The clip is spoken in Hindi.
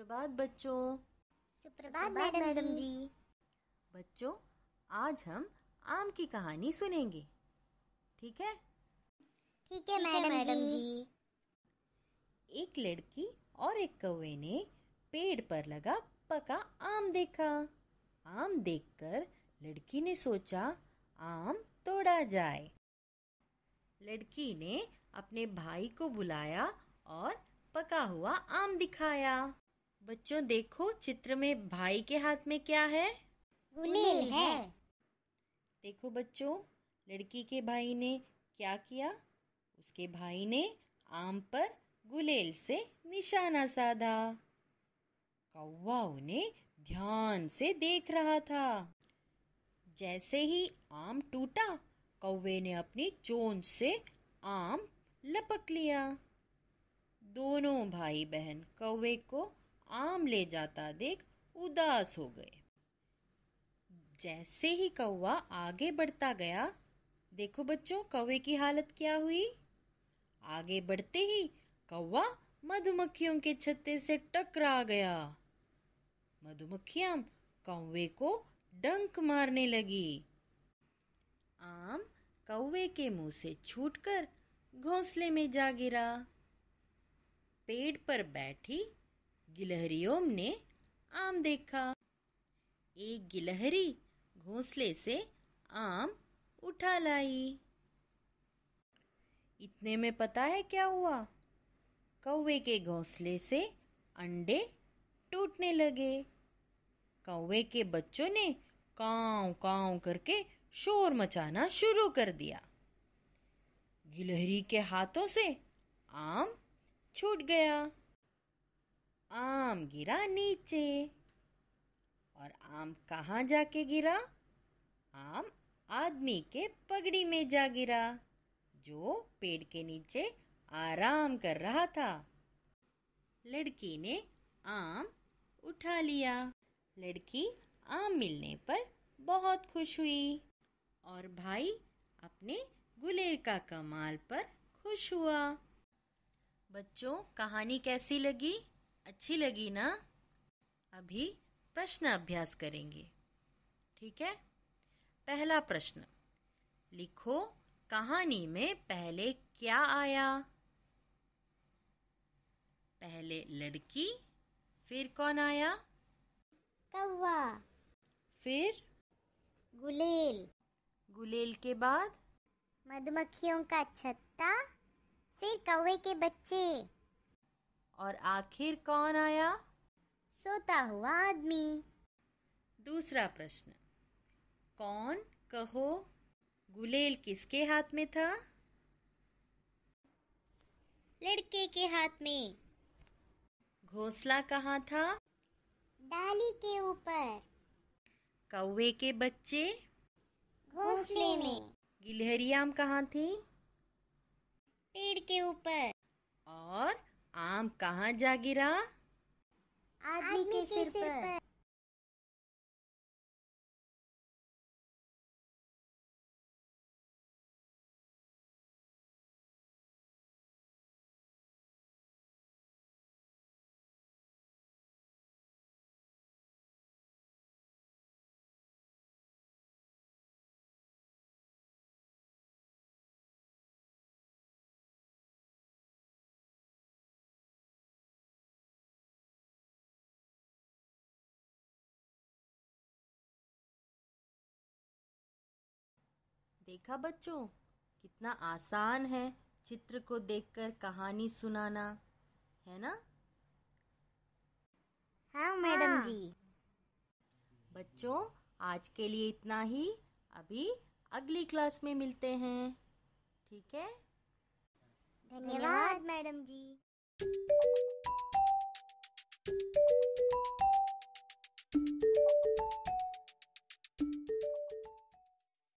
सुप्रभात बच्चों सुप्रभात मैडम जी बच्चों आज हम आम की कहानी सुनेंगे ठीक है ठीक है मैडम जी।, जी एक लड़की और एक कौवे ने पेड़ पर लगा पका आम देखा आम देखकर लड़की ने सोचा आम तोड़ा जाए लड़की ने अपने भाई को बुलाया और पका हुआ आम दिखाया बच्चों देखो चित्र में भाई के हाथ में क्या है गुलेल है देखो बच्चों लड़की के भाई ने क्या किया उसके भाई ने आम पर गुलेल से निशाना साधा कौवा उन्हें ध्यान से देख रहा था जैसे ही आम टूटा कौवे ने अपनी चोंच से आम लपक लिया दोनों भाई बहन कौवे को आम ले जाता देख उदास हो गए जैसे ही कौवा आगे बढ़ता गया देखो बच्चों कौवे की हालत क्या हुई आगे बढ़ते ही कौवा मधुमक्खियों के छत्ते से टकरा गया मधुमक्खियां कौवे को डंक मारने लगी आम कौवे के मुंह से छूटकर घोंसले में जा गिरा पेड़ पर बैठी गिलहरियों ने आम देखा एक गिलहरी घोंसले से आम उठा लाई इतने में पता है क्या हुआ कौवे के घोंसले से अंडे टूटने लगे कौवे के बच्चों ने काव काव करके शोर मचाना शुरू कर दिया गिलहरी के हाथों से आम छूट गया आम गिरा नीचे और आम कहाँ जाके गिरा आम आदमी के पगड़ी में जा गिरा जो पेड़ के नीचे आराम कर रहा था लड़की ने आम उठा लिया लड़की आम मिलने पर बहुत खुश हुई और भाई अपने गुले का कमाल पर खुश हुआ बच्चों कहानी कैसी लगी अच्छी लगी ना अभी प्रश्न अभ्यास करेंगे ठीक है पहला प्रश्न लिखो कहानी में पहले क्या आया पहले लड़की फिर कौन आया कौवा फिर गुलेल गुलेल के बाद मधुमक्खियों का छत्ता फिर कौवे के बच्चे और आखिर कौन आया सोता हुआ आदमी दूसरा प्रश्न कौन कहो गुलेल किसके हाथ में था लड़के के हाथ में घोसला कहाँ था डाली के ऊपर कौवे के बच्चे घोंसले में गिलहरियाम कहाँ थी पेड़ के ऊपर और आम कहाँ जा गिरा आदमी के सिर पर देखा बच्चों कितना आसान है चित्र को देखकर कहानी सुनाना है ना हाँ मैडम हाँ। जी बच्चों आज के लिए इतना ही अभी अगली क्लास में मिलते हैं ठीक है धन्यवाद मैडम जी